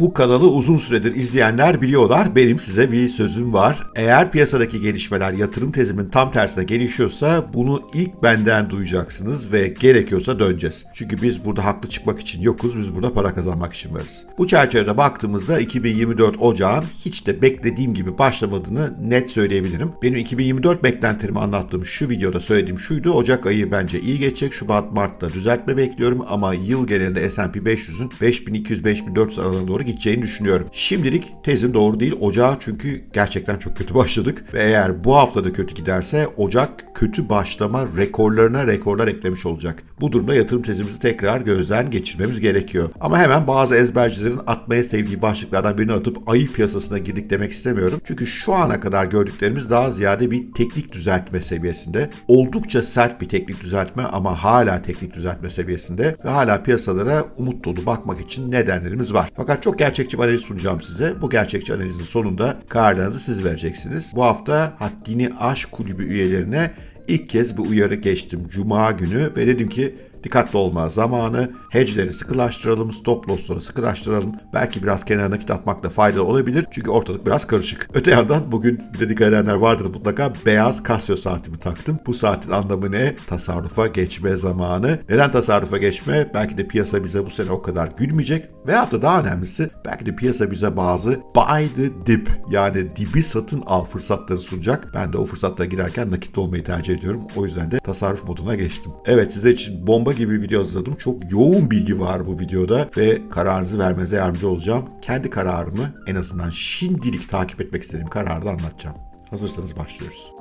Bu kanalı uzun süredir izleyenler biliyorlar. Benim size bir sözüm var. Eğer piyasadaki gelişmeler yatırım tezimin tam tersine gelişiyorsa bunu ilk benden duyacaksınız ve gerekiyorsa döneceğiz. Çünkü biz burada haklı çıkmak için yokuz. Biz burada para kazanmak için varız. Bu çerçevede baktığımızda 2024 Ocağın hiç de beklediğim gibi başlamadığını net söyleyebilirim. Benim 2024 beklentimi anlattığım şu videoda söylediğim şuydu. Ocak ayı bence iyi geçecek. Şubat, Mart'ta düzeltme bekliyorum ama yıl genelinde S&P 500'ün 5200-5400 aralığına doğru gideceğini düşünüyorum. Şimdilik tezim doğru değil. Ocağa çünkü gerçekten çok kötü başladık ve eğer bu hafta da kötü giderse Ocak kötü başlama rekorlarına rekorlar eklemiş olacak. Bu durumda yatırım tezimizi tekrar gözden geçirmemiz gerekiyor. Ama hemen bazı ezbercilerin atmaya sevdiği başlıklardan birini atıp ayı piyasasına girdik demek istemiyorum. Çünkü şu ana kadar gördüklerimiz daha ziyade bir teknik düzeltme seviyesinde. Oldukça sert bir teknik düzeltme ama hala teknik düzeltme seviyesinde ve hala piyasalara umut dolu bakmak için nedenlerimiz var. Fakat çok gerçekçi bir analiz sunacağım size. Bu gerçekçi analizin sonunda kararlarınızı siz vereceksiniz. Bu hafta Haddini Aş Kulübü üyelerine ilk kez bu uyarı geçtim. Cuma günü ve dedim ki dikkatli olma zamanı. Hedge'leri sıkılaştıralım, stop loss'ları sıkılaştıralım. Belki biraz kenara nakit atmakta faydalı olabilir. Çünkü ortalık biraz karışık. Öte yandan bugün bir de dikkat edenler vardır mutlaka beyaz Casio saatimi taktım. Bu saatin anlamı ne? Tasarrufa geçme zamanı. Neden tasarrufa geçme? Belki de piyasa bize bu sene o kadar gülmeyecek. Veyahut da daha önemlisi belki de piyasa bize bazı buy the dip yani dibi satın al fırsatları sunacak. Ben de o fırsatlara girerken nakit olmayı tercih ediyorum. O yüzden de tasarruf moduna geçtim. Evet size için bomba bomba gibi bir video hazırladım. Çok yoğun bilgi var bu videoda ve kararınızı vermenize yardımcı olacağım. Kendi kararımı en azından şimdilik takip etmek istediğim kararı da anlatacağım. Hazırsanız başlıyoruz.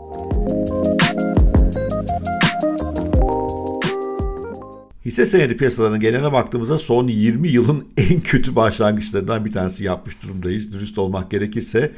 Hisse senedi piyasalarının gelene baktığımızda son 20 yılın en kötü başlangıçlarından bir tanesi yapmış durumdayız. Dürüst olmak gerekirse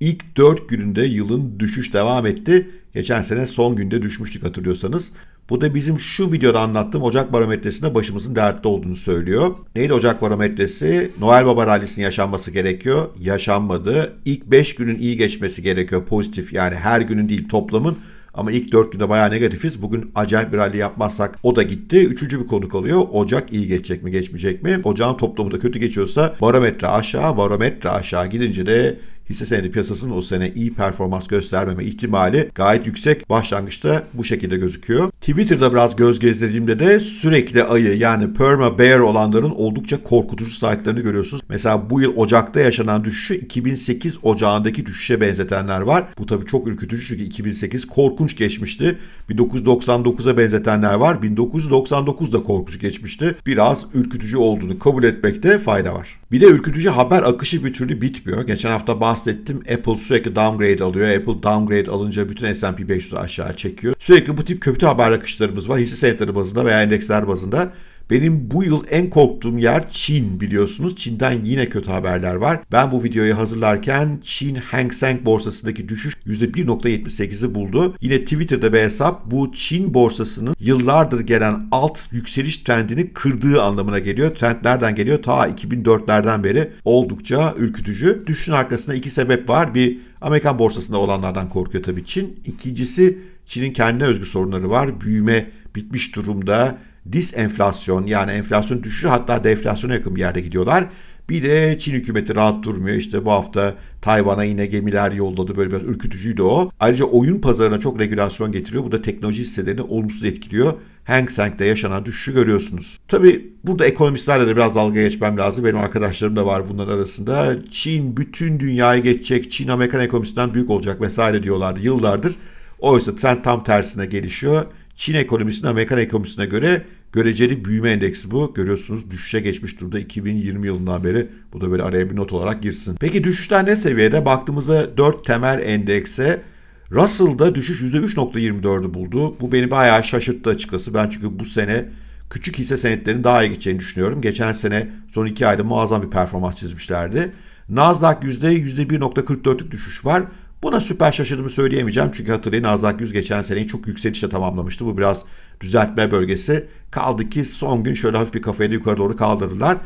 ilk 4 gününde yılın düşüş devam etti. Geçen sene son günde düşmüştük hatırlıyorsanız. Bu da bizim şu videoda anlattığım Ocak barometresinde başımızın dertte olduğunu söylüyor. Neydi Ocak barometresi? Noel Baba rallisinin yaşanması gerekiyor. Yaşanmadı. İlk 5 günün iyi geçmesi gerekiyor. Pozitif yani her günün değil toplamın. Ama ilk 4 günde bayağı negatifiz. Bugün acayip bir rally yapmazsak o da gitti. Üçüncü bir konuk oluyor. Ocak iyi geçecek mi geçmeyecek mi? Ocağın toplamı da kötü geçiyorsa barometre aşağı barometre aşağı gidince de hisse senedi piyasasının o sene iyi performans göstermeme ihtimali gayet yüksek. Başlangıçta bu şekilde gözüküyor. Twitter'da biraz göz gezdirdiğimde de sürekli ayı yani perma bear olanların oldukça korkutucu slaytlarını görüyorsunuz. Mesela bu yıl Ocak'ta yaşanan düşüşü 2008 Ocağı'ndaki düşüşe benzetenler var. Bu tabi çok ürkütücü çünkü 2008 korkunç geçmişti. 1999'a benzetenler var. 1999 da korkunç geçmişti. Biraz ürkütücü olduğunu kabul etmekte fayda var. Bir de ürkütücü haber akışı bir türlü bitmiyor. Geçen hafta bahsettim bahsettim. Apple sürekli downgrade alıyor. Apple downgrade alınca bütün S&P 500'ü aşağı çekiyor. Sürekli bu tip kötü haber akışlarımız var. Hisse senetleri bazında veya endeksler bazında. Benim bu yıl en korktuğum yer Çin biliyorsunuz. Çin'den yine kötü haberler var. Ben bu videoyu hazırlarken Çin Hang Seng borsasındaki düşüş %1.78'i buldu. Yine Twitter'da bir hesap bu Çin borsasının yıllardır gelen alt yükseliş trendini kırdığı anlamına geliyor. Trend nereden geliyor? Ta 2004'lerden beri oldukça ürkütücü. Düşüşün arkasında iki sebep var. Bir Amerikan borsasında olanlardan korkuyor tabii Çin. İkincisi Çin'in kendine özgü sorunları var. Büyüme bitmiş durumda disenflasyon yani enflasyon düşüşü hatta deflasyona yakın bir yerde gidiyorlar. Bir de Çin hükümeti rahat durmuyor. İşte bu hafta Tayvan'a yine gemiler yolladı. Böyle biraz ürkütücüydü o. Ayrıca oyun pazarına çok regülasyon getiriyor. Bu da teknoloji hisselerini olumsuz etkiliyor. Hang Seng'de yaşanan düşüşü görüyorsunuz. Tabi burada ekonomistlerle de biraz dalga geçmem lazım. Benim arkadaşlarım da var bunların arasında. Çin bütün dünyayı geçecek. Çin Amerikan ekonomisinden büyük olacak vesaire diyorlardı yıllardır. Oysa trend tam tersine gelişiyor. Çin ekonomisinin Amerikan ekonomisine göre Göreceli büyüme endeksi bu. Görüyorsunuz düşüşe geçmiş durumda 2020 yılından beri. Bu da böyle araya bir not olarak girsin. Peki düşüşler ne seviyede? Baktığımızda 4 temel endekse Russell'da düşüş %3.24'ü buldu. Bu beni bayağı şaşırttı açıkçası. Ben çünkü bu sene küçük hisse senetlerinin daha iyi gideceğini düşünüyorum. Geçen sene son iki ayda muazzam bir performans çizmişlerdi. Nasdaq %1.44'lük düşüş var. Buna süper şaşırdığımı söyleyemeyeceğim. Çünkü hatırlayın Nasdaq 100 geçen seneyi çok yükselişle tamamlamıştı. Bu biraz düzeltme bölgesi. Kaldı ki son gün şöyle hafif bir kafayı da yukarı doğru kaldırdılar.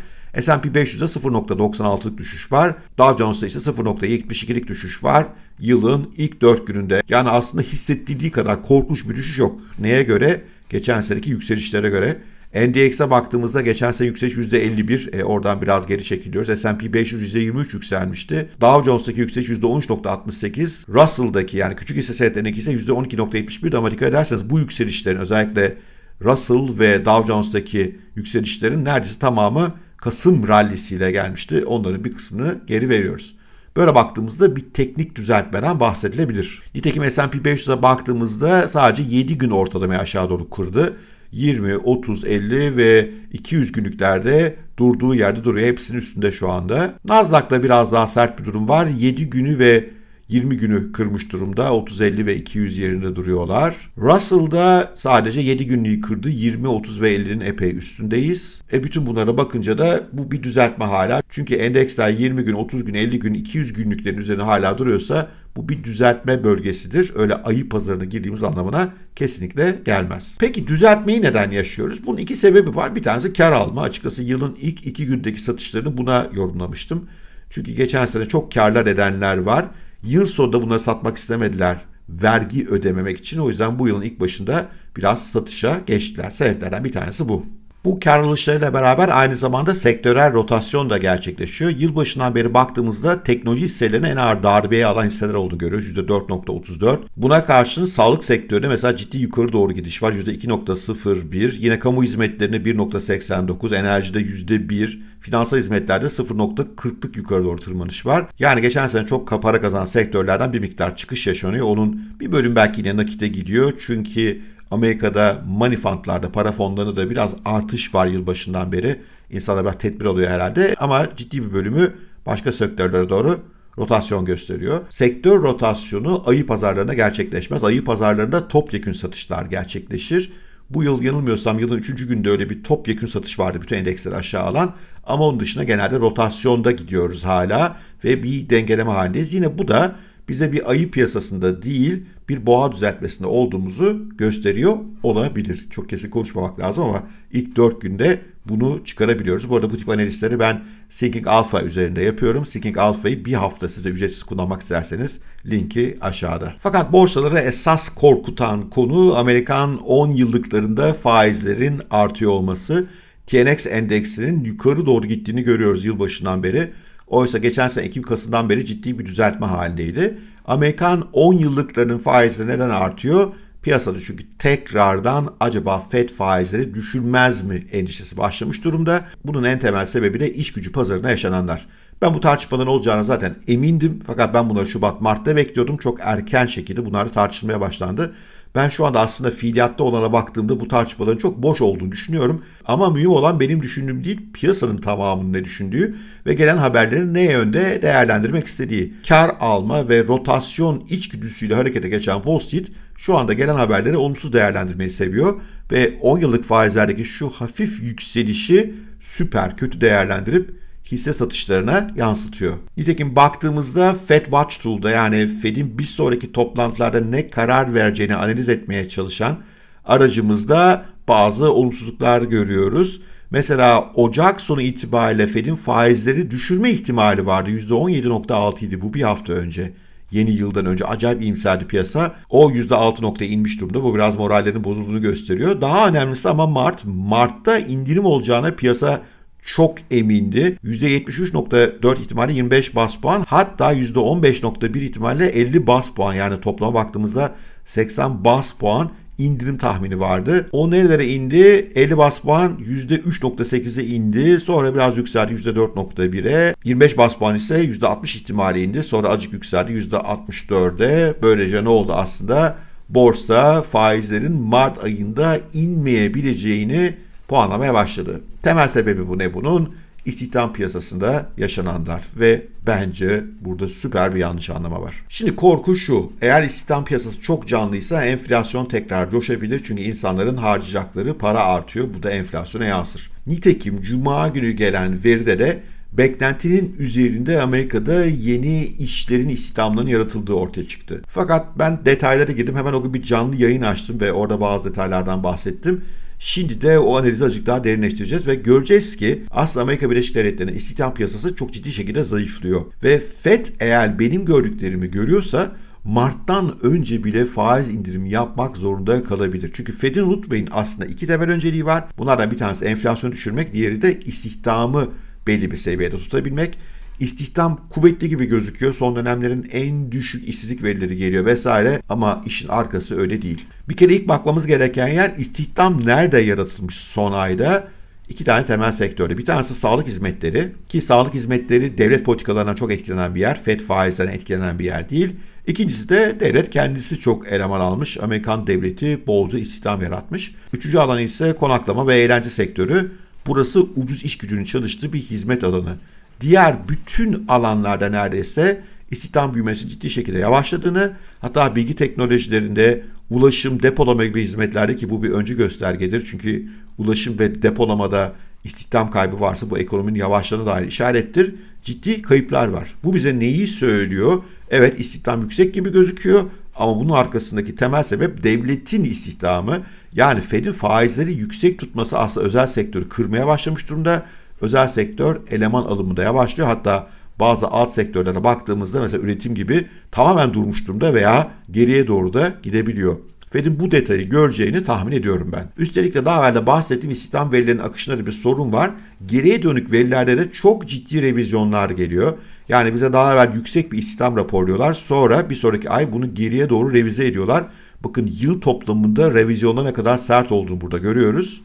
S&P 500'de 0.96'lık düşüş var. Dow Jones'ta ise 0.72'lik düşüş var. Yılın ilk 4 gününde. Yani aslında hissettiği kadar korkunç bir düşüş yok. Neye göre? Geçen seneki yükselişlere göre. NDX'e baktığımızda geçen sene yükseliş %51. E, oradan biraz geri çekiliyoruz. S&P 500 %23 yükselmişti. Dow Jones'taki yükseliş %13.68. Russell'daki yani küçük hisse senetlerindeki ise %12.71. Ama dikkat ederseniz bu yükselişlerin özellikle Russell ve Dow Jones'taki yükselişlerin neredeyse tamamı Kasım rallisiyle gelmişti. Onların bir kısmını geri veriyoruz. Böyle baktığımızda bir teknik düzeltmeden bahsedilebilir. Nitekim S&P 500'e baktığımızda sadece 7 gün ortalamayı aşağı doğru kurdu. 20, 30, 50 ve 200 günlüklerde durduğu yerde duruyor. Hepsinin üstünde şu anda. Nasdaq'ta biraz daha sert bir durum var. 7 günü ve 20 günü kırmış durumda. 30-50 ve 200 yerinde duruyorlar. Russell da sadece 7 günlüğü kırdı. 20, 30 ve 50'nin epey üstündeyiz. E bütün bunlara bakınca da bu bir düzeltme hala. Çünkü endeksler 20 gün, 30 gün, 50 gün, 200 günlüklerin üzerine hala duruyorsa bu bir düzeltme bölgesidir. Öyle ayı pazarına girdiğimiz anlamına kesinlikle gelmez. Peki düzeltmeyi neden yaşıyoruz? Bunun iki sebebi var. Bir tanesi kar alma. Açıkçası yılın ilk iki gündeki satışlarını buna yorumlamıştım. Çünkü geçen sene çok karlar edenler var Yıl sonunda bunları satmak istemediler vergi ödememek için. O yüzden bu yılın ilk başında biraz satışa geçtiler. Sebeplerden bir tanesi bu. Bu kar alışlarıyla beraber aynı zamanda sektörel rotasyon da gerçekleşiyor. Yılbaşından beri baktığımızda teknoloji hisselerine en ağır darbeye alan hisseler olduğunu görüyoruz. %4.34. Buna karşın sağlık sektöründe mesela ciddi yukarı doğru gidiş var. %2.01. Yine kamu hizmetlerinde 1.89. Enerjide %1. Finansal hizmetlerde 0.40'lık yukarı doğru tırmanış var. Yani geçen sene çok para kazanan sektörlerden bir miktar çıkış yaşanıyor. Onun bir bölüm belki yine nakite gidiyor. Çünkü Amerika'da money fundlarda, para fonlarında da biraz artış var yılbaşından beri. İnsanlar biraz tedbir alıyor herhalde ama ciddi bir bölümü başka sektörlere doğru rotasyon gösteriyor. Sektör rotasyonu ayı pazarlarına gerçekleşmez. Ayı pazarlarında topyekün satışlar gerçekleşir. Bu yıl yanılmıyorsam yılın 3. günde öyle bir topyekün satış vardı bütün endeksleri aşağı alan. Ama onun dışında genelde rotasyonda gidiyoruz hala ve bir dengeleme halindeyiz. Yine bu da bize bir ayı piyasasında değil bir boğa düzeltmesinde olduğumuzu gösteriyor olabilir. Çok kesin konuşmamak lazım ama ilk 4 günde bunu çıkarabiliyoruz. Bu arada bu tip analizleri ben Seeking Alpha üzerinde yapıyorum. Seeking Alpha'yı bir hafta size ücretsiz kullanmak isterseniz linki aşağıda. Fakat borsaları esas korkutan konu Amerikan 10 yıllıklarında faizlerin artıyor olması. TNX endeksinin yukarı doğru gittiğini görüyoruz yılbaşından beri. Oysa geçen sene Ekim-Kasım'dan beri ciddi bir düzeltme halindeydi. Amerikan 10 yıllıkların faizleri neden artıyor? Piyasada çünkü tekrardan acaba FED faizleri düşülmez mi endişesi başlamış durumda. Bunun en temel sebebi de iş gücü pazarına yaşananlar. Ben bu tartışmaların olacağına zaten emindim. Fakat ben bunları Şubat, Mart'ta bekliyordum. Çok erken şekilde bunlar tartışılmaya başlandı. Ben şu anda aslında fiiliyatta olana baktığımda bu tartışmaların çok boş olduğunu düşünüyorum. Ama mühim olan benim düşündüğüm değil, piyasanın tamamının ne düşündüğü ve gelen haberlerin ne yönde değerlendirmek istediği. Kar alma ve rotasyon içgüdüsüyle harekete geçen Wall Street şu anda gelen haberleri olumsuz değerlendirmeyi seviyor ve 10 yıllık faizlerdeki şu hafif yükselişi süper kötü değerlendirip hisse satışlarına yansıtıyor. Nitekim baktığımızda Fed Watch Tool'da yani Fed'in bir sonraki toplantılarda ne karar vereceğini analiz etmeye çalışan aracımızda bazı olumsuzluklar görüyoruz. Mesela Ocak sonu itibariyle Fed'in faizleri düşürme ihtimali vardı. %17.6 idi bu bir hafta önce. Yeni yıldan önce acayip iyimserdi piyasa. O %6 noktaya inmiş durumda. Bu biraz morallerin bozulduğunu gösteriyor. Daha önemlisi ama Mart. Mart'ta indirim olacağına piyasa çok emindi. %73.4 ihtimalle 25 bas puan hatta %15.1 ihtimalle 50 bas puan yani toplama baktığımızda 80 bas puan indirim tahmini vardı. O nerelere indi? 50 bas puan %3.8'e indi. Sonra biraz yükseldi %4.1'e. 25 bas puan ise %60 ihtimali indi. Sonra acık yükseldi %64'e. Böylece ne oldu aslında? Borsa faizlerin Mart ayında inmeyebileceğini puanlamaya başladı. Temel sebebi bu ne bunun? istihdam piyasasında yaşananlar ve bence burada süper bir yanlış anlama var. Şimdi korku şu. Eğer istihdam piyasası çok canlıysa enflasyon tekrar coşabilir çünkü insanların harcayacakları para artıyor. Bu da enflasyona yansır. Nitekim cuma günü gelen veride de beklentinin üzerinde Amerika'da yeni işlerin istihdamlarının yaratıldığı ortaya çıktı. Fakat ben detaylara girdim. Hemen o gün bir canlı yayın açtım ve orada bazı detaylardan bahsettim. Şimdi de o analizi azıcık daha derinleştireceğiz ve göreceğiz ki aslında Amerika Birleşik Devletleri'nin istihdam piyasası çok ciddi şekilde zayıflıyor. Ve FED eğer benim gördüklerimi görüyorsa Mart'tan önce bile faiz indirimi yapmak zorunda kalabilir. Çünkü Fed'in unutmayın aslında iki temel önceliği var. Bunlardan bir tanesi enflasyonu düşürmek, diğeri de istihdamı belli bir seviyede tutabilmek. İstihdam kuvvetli gibi gözüküyor. Son dönemlerin en düşük işsizlik verileri geliyor vesaire ama işin arkası öyle değil. Bir kere ilk bakmamız gereken yer istihdam nerede yaratılmış son ayda? İki tane temel sektörde. Bir tanesi sağlık hizmetleri ki sağlık hizmetleri devlet politikalarına çok etkilenen bir yer. FED faizlerine etkilenen bir yer değil. İkincisi de devlet kendisi çok eleman almış. Amerikan devleti bolca istihdam yaratmış. Üçüncü alan ise konaklama ve eğlence sektörü. Burası ucuz iş gücünün çalıştığı bir hizmet alanı diğer bütün alanlarda neredeyse istihdam büyümesi ciddi şekilde yavaşladığını hatta bilgi teknolojilerinde ulaşım, depolama gibi hizmetlerde ki bu bir öncü göstergedir. Çünkü ulaşım ve depolamada istihdam kaybı varsa bu ekonominin yavaşlığına dair işarettir. Ciddi kayıplar var. Bu bize neyi söylüyor? Evet istihdam yüksek gibi gözüküyor ama bunun arkasındaki temel sebep devletin istihdamı. Yani Fed'in faizleri yüksek tutması aslında özel sektörü kırmaya başlamış durumda özel sektör eleman alımı da yavaşlıyor. Hatta bazı alt sektörlere baktığımızda mesela üretim gibi tamamen durmuş durumda veya geriye doğru da gidebiliyor. Fed'in bu detayı göreceğini tahmin ediyorum ben. Üstelik de daha evvel de bahsettiğim istihdam verilerinin akışında da bir sorun var. Geriye dönük verilerde de çok ciddi revizyonlar geliyor. Yani bize daha evvel yüksek bir istihdam raporluyorlar. Sonra bir sonraki ay bunu geriye doğru revize ediyorlar. Bakın yıl toplamında revizyonda ne kadar sert olduğunu burada görüyoruz.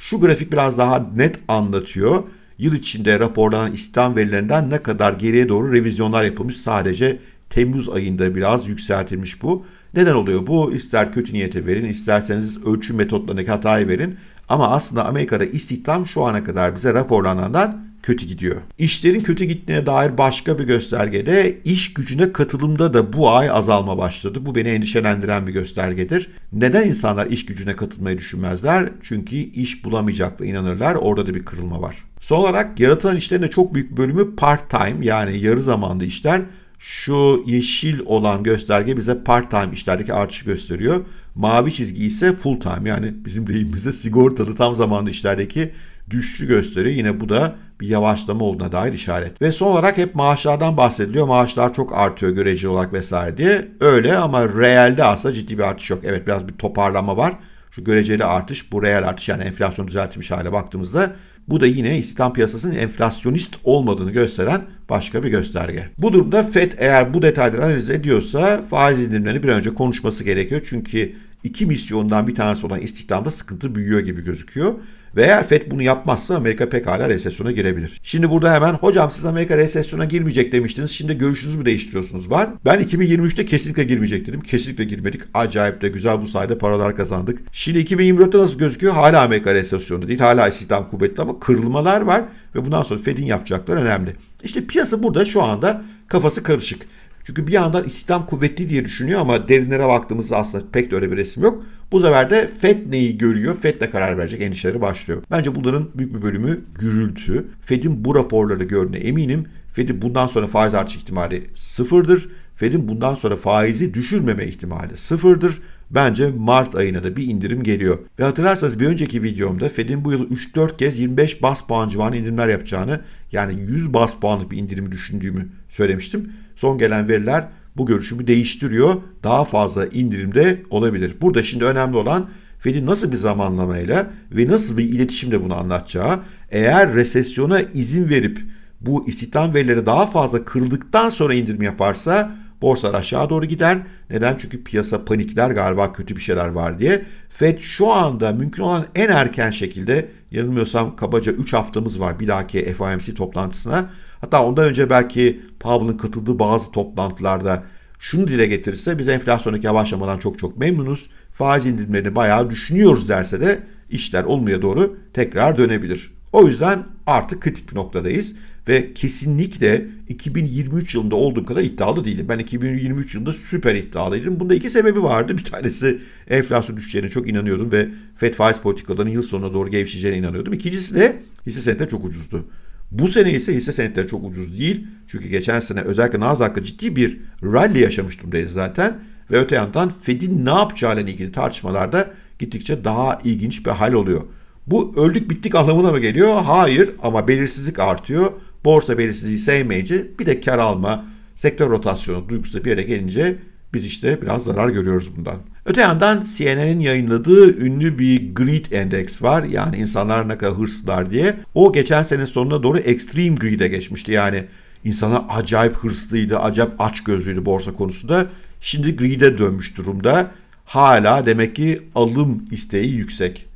Şu grafik biraz daha net anlatıyor. Yıl içinde raporlanan istihdam verilerinden ne kadar geriye doğru revizyonlar yapılmış sadece Temmuz ayında biraz yükseltilmiş bu. Neden oluyor bu? İster kötü niyete verin, isterseniz ölçüm metotlarındaki hatayı verin. Ama aslında Amerika'da istihdam şu ana kadar bize raporlanandan kötü gidiyor. İşlerin kötü gittiğine dair başka bir göstergede iş gücüne katılımda da bu ay azalma başladı. Bu beni endişelendiren bir göstergedir. Neden insanlar iş gücüne katılmayı düşünmezler? Çünkü iş bulamayacakla inanırlar. Orada da bir kırılma var. Son olarak yaratılan işlerin de çok büyük bölümü part-time yani yarı zamanlı işler şu yeşil olan gösterge bize part time işlerdeki artışı gösteriyor. Mavi çizgi ise full time yani bizim deyimimizde sigortalı tam zamanlı işlerdeki düşüşü gösteriyor. Yine bu da bir yavaşlama olduğuna dair işaret. Ve son olarak hep maaşlardan bahsediliyor. Maaşlar çok artıyor göreceli olarak vesaire diye. Öyle ama reelde aslında ciddi bir artış yok. Evet biraz bir toparlama var. Şu göreceli artış bu reel artış yani enflasyon düzeltilmiş hale baktığımızda bu da yine istihdam piyasasının enflasyonist olmadığını gösteren başka bir gösterge. Bu durumda FED eğer bu detayları analiz ediyorsa faiz indirimlerini bir önce konuşması gerekiyor. Çünkü iki misyondan bir tanesi olan istihdamda sıkıntı büyüyor gibi gözüküyor. Ve eğer FED bunu yapmazsa Amerika pekala resesyona girebilir. Şimdi burada hemen hocam siz Amerika resesyona girmeyecek demiştiniz. Şimdi görüşünüzü mü değiştiriyorsunuz? Var. Ben 2023'te kesinlikle girmeyecek dedim. Kesinlikle girmedik. Acayip de güzel bu sayede paralar kazandık. Şimdi 2024'te nasıl gözüküyor? Hala Amerika resesyonda değil. Hala istihdam kuvvetli ama kırılmalar var. Ve bundan sonra FED'in yapacakları önemli. İşte piyasa burada şu anda kafası karışık. Çünkü bir yandan istihdam kuvvetli diye düşünüyor ama derinlere baktığımızda aslında pek de öyle bir resim yok. Bu sefer de FED neyi görüyor? FED de karar verecek endişeleri başlıyor. Bence bunların büyük bir bölümü gürültü. FED'in bu raporları gördüğüne eminim. FED'in bundan sonra faiz artış ihtimali sıfırdır. Fed'in bundan sonra faizi düşürmeme ihtimali sıfırdır. Bence Mart ayına da bir indirim geliyor. Ve hatırlarsanız bir önceki videomda Fed'in bu yıl 3-4 kez 25 bas puan civarında indirimler yapacağını yani 100 bas puanlık bir indirim düşündüğümü söylemiştim. Son gelen veriler bu görüşümü değiştiriyor. Daha fazla indirimde olabilir. Burada şimdi önemli olan Fed'in nasıl bir zamanlamayla ve nasıl bir iletişimle bunu anlatacağı, eğer resesyona izin verip bu istihdam verileri daha fazla kırıldıktan sonra indirim yaparsa borsalar aşağı doğru gider. Neden? Çünkü piyasa panikler galiba kötü bir şeyler var diye. Fed şu anda mümkün olan en erken şekilde yanılmıyorsam kabaca 3 haftamız var bir dahaki FOMC toplantısına Hatta ondan önce belki Powell'ın katıldığı bazı toplantılarda şunu dile getirirse biz enflasyondaki yavaşlamadan çok çok memnunuz. Faiz indirimlerini bayağı düşünüyoruz derse de işler olmaya doğru tekrar dönebilir. O yüzden artık kritik bir noktadayız ve kesinlikle 2023 yılında olduğum kadar iddialı değilim. Ben 2023 yılında süper iddialıydım. Bunda iki sebebi vardı. Bir tanesi enflasyon düşeceğine çok inanıyordum ve FED faiz politikalarının yıl sonuna doğru gevşeceğine inanıyordum. İkincisi de hisse senetleri çok ucuzdu. Bu sene ise hisse senetleri çok ucuz değil. Çünkü geçen sene özellikle Nasdaq'ta ciddi bir rally yaşamış durumdayız zaten. Ve öte yandan Fed'in ne yapacağı ile ilgili tartışmalarda gittikçe daha ilginç bir hal oluyor. Bu öldük bittik anlamına mı geliyor? Hayır ama belirsizlik artıyor. Borsa belirsizliği sevmeyince bir de kar alma, sektör rotasyonu duygusu bir yere gelince biz işte biraz zarar görüyoruz bundan. Öte yandan CNN'in yayınladığı ünlü bir greed index var. Yani insanlar ne kadar hırslılar diye. O geçen sene sonuna doğru extreme greed'e geçmişti. Yani insana acayip hırslıydı, acayip aç gözlüydü borsa konusunda. Şimdi greed'e dönmüş durumda. Hala demek ki alım isteği yüksek.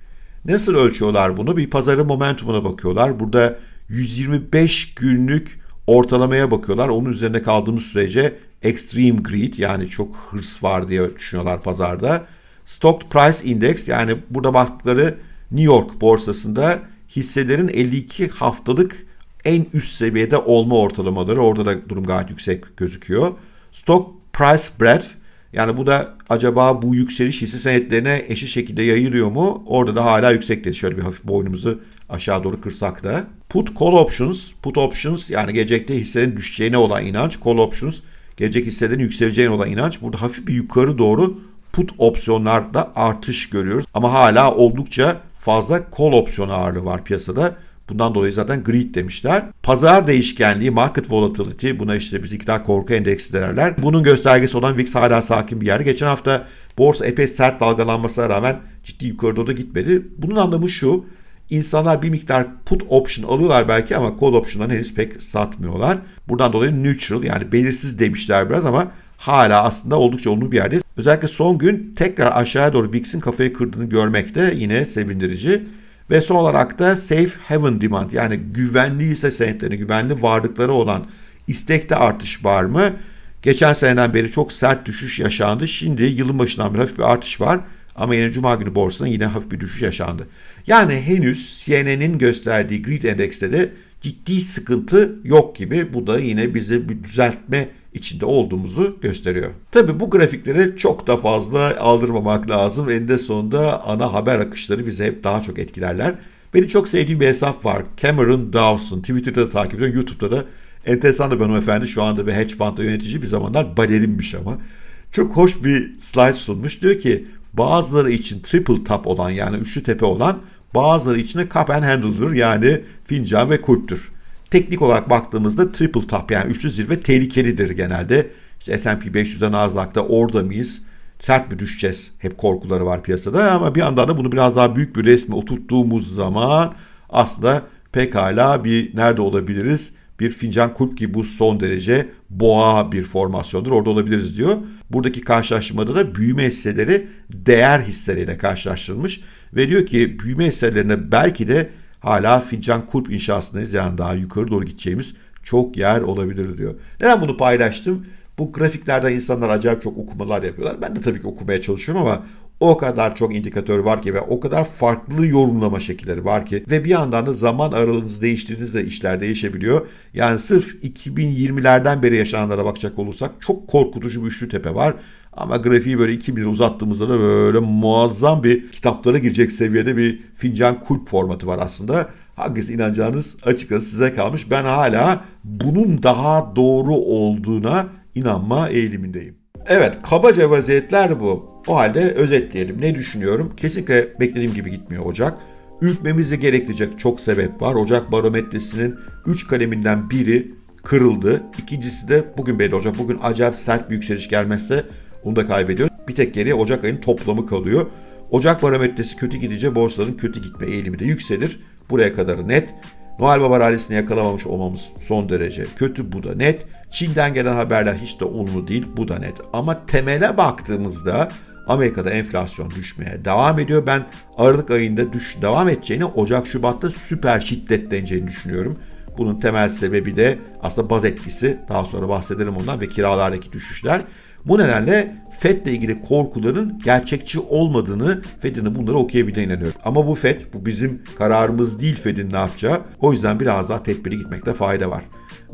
Nasıl ölçüyorlar bunu? Bir pazarı momentumuna bakıyorlar. Burada 125 günlük ortalamaya bakıyorlar. Onun üzerine kaldığımız sürece extreme greed yani çok hırs var diye düşünüyorlar pazarda. Stock Price Index yani burada baktıkları New York borsasında hisselerin 52 haftalık en üst seviyede olma ortalamaları. Orada da durum gayet yüksek gözüküyor. Stock Price Breadth yani bu da acaba bu yükseliş hisse senetlerine eşit şekilde yayılıyor mu? Orada da hala yüksekte. Şöyle bir hafif boynumuzu aşağı doğru kırsak da. Put call options, put options yani gelecekte hisselerin düşeceğine olan inanç, call options gelecek hisselerin yükseleceğine olan inanç. Burada hafif bir yukarı doğru put opsiyonlarda artış görüyoruz. Ama hala oldukça fazla call opsiyon ağırlığı var piyasada. Bundan dolayı zaten greed demişler. Pazar değişkenliği, market volatility, buna işte biz iktidar korku endeksi derler. Bunun göstergesi olan VIX hala sakin bir yer. Geçen hafta borsa epey sert dalgalanmasına rağmen ciddi yukarı doğru gitmedi. Bunun anlamı şu, İnsanlar bir miktar put option alıyorlar belki ama call option'dan henüz pek satmıyorlar. Buradan dolayı neutral yani belirsiz demişler biraz ama hala aslında oldukça olumlu bir yerde. Özellikle son gün tekrar aşağıya doğru VIX'in kafayı kırdığını görmek de yine sevindirici. Ve son olarak da safe haven demand yani güvenli ise senetlerine güvenli varlıkları olan istekte artış var mı? Geçen seneden beri çok sert düşüş yaşandı. Şimdi yılın başından bir hafif bir artış var. Ama yine cuma günü borsanın yine hafif bir düşüş yaşandı. Yani henüz CNN'in gösterdiği grid endekste de ciddi sıkıntı yok gibi. Bu da yine bize bir düzeltme içinde olduğumuzu gösteriyor. Tabi bu grafikleri çok da fazla aldırmamak lazım. Eninde sonunda ana haber akışları bize hep daha çok etkilerler. Benim çok sevdiğim bir hesap var. Cameron Dawson. Twitter'da da takip ediyorum. YouTube'da da enteresan da bir hanımefendi. Şu anda bir hedge fund'da yönetici bir zamanlar balerinmiş şey ama. Çok hoş bir slide sunmuş. Diyor ki Bazıları için triple tap olan yani üçlü tepe olan bazıları için de cup and handle'dır yani fincan ve kulptür. Teknik olarak baktığımızda triple tap yani üçlü zirve tehlikelidir genelde. İşte S&P 500'e Nasdaq'ta orada mıyız? Sert bir düşeceğiz? Hep korkuları var piyasada ama bir yandan da bunu biraz daha büyük bir resme oturttuğumuz zaman aslında pekala bir nerede olabiliriz? Bir fincan kulp gibi bu son derece boğa bir formasyondur. Orada olabiliriz diyor. Buradaki karşılaştırmada da büyüme hisseleri değer hisseleriyle karşılaştırılmış ve diyor ki büyüme hisselerine belki de hala Fincan Kulp inşasındayız yani daha yukarı doğru gideceğimiz çok yer olabilir diyor. Neden bunu paylaştım? Bu grafiklerde insanlar acayip çok okumalar yapıyorlar. Ben de tabii ki okumaya çalışıyorum ama o kadar çok indikatör var ki ve o kadar farklı yorumlama şekilleri var ki ve bir yandan da zaman aralığınızı değiştirdiğinizde işler değişebiliyor. Yani sırf 2020'lerden beri yaşananlara bakacak olursak çok korkutucu bir üçlü tepe var. Ama grafiği böyle 2000'e uzattığımızda da böyle muazzam bir kitaplara girecek seviyede bir fincan kulp formatı var aslında. Hangisi inanacağınız açıkçası size kalmış. Ben hala bunun daha doğru olduğuna inanma eğilimindeyim. Evet kabaca vaziyetler bu. O halde özetleyelim. Ne düşünüyorum? Kesinlikle beklediğim gibi gitmiyor Ocak. Ürkmemizi gerektirecek çok sebep var. Ocak barometresinin 3 kaleminden biri kırıldı. İkincisi de bugün belli olacak. Bugün acayip sert bir yükseliş gelmezse onu da kaybediyor. Bir tek geriye Ocak ayının toplamı kalıyor. Ocak barometresi kötü gidince borsaların kötü gitme eğilimi de yükselir. Buraya kadar net. Noel Baba rallisini yakalamamış olmamız son derece kötü bu da net. Çin'den gelen haberler hiç de olumlu değil bu da net. Ama temele baktığımızda Amerika'da enflasyon düşmeye devam ediyor. Ben Aralık ayında düş devam edeceğini, Ocak Şubat'ta süper şiddetleneceğini düşünüyorum. Bunun temel sebebi de aslında baz etkisi. Daha sonra bahsedelim ondan ve kiralardaki düşüşler. Bu nedenle Fed ile ilgili korkuların gerçekçi olmadığını FED'in bunları okuyabildiğine inanıyorum. Ama bu FED, bu bizim kararımız değil FED'in ne yapacağı. O yüzden biraz daha tedbirli gitmekte fayda var.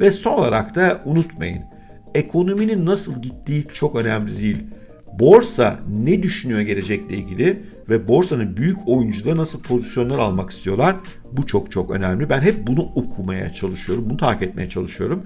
Ve son olarak da unutmayın. Ekonominin nasıl gittiği çok önemli değil. Borsa ne düşünüyor gelecekle ilgili ve borsanın büyük oyuncuları nasıl pozisyonlar almak istiyorlar? Bu çok çok önemli. Ben hep bunu okumaya çalışıyorum, bunu takip etmeye çalışıyorum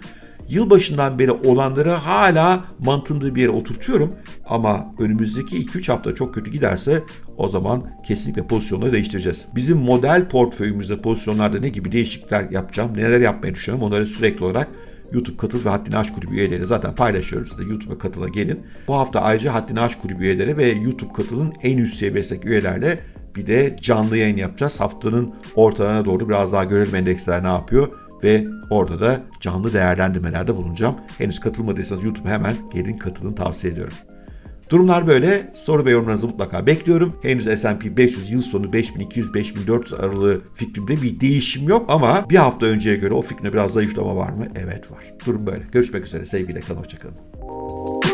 yılbaşından beri olanları hala mantığında bir yere oturtuyorum. Ama önümüzdeki 2-3 hafta çok kötü giderse o zaman kesinlikle pozisyonları değiştireceğiz. Bizim model portföyümüzde pozisyonlarda ne gibi değişiklikler yapacağım, neler yapmayı düşünüyorum onları sürekli olarak YouTube katıl ve Haddini Aşk Kulübü üyeleri zaten paylaşıyorum size YouTube'a katıla gelin. Bu hafta ayrıca Haddini Aşk Kulübü üyeleri ve YouTube katılın en üst seviyesindeki üyelerle bir de canlı yayın yapacağız. Haftanın ortalarına doğru biraz daha görelim endeksler ne yapıyor ve orada da canlı değerlendirmelerde bulunacağım. Henüz katılmadıysanız YouTube'a hemen gelin katılın tavsiye ediyorum. Durumlar böyle. Soru ve yorumlarınızı mutlaka bekliyorum. Henüz S&P 500 yıl sonu 5200-5400 aralığı fikrimde bir değişim yok ama bir hafta önceye göre o fikrine biraz zayıflama var mı? Evet var. Durum böyle. Görüşmek üzere. Sevgiyle kalın. Hoşçakalın.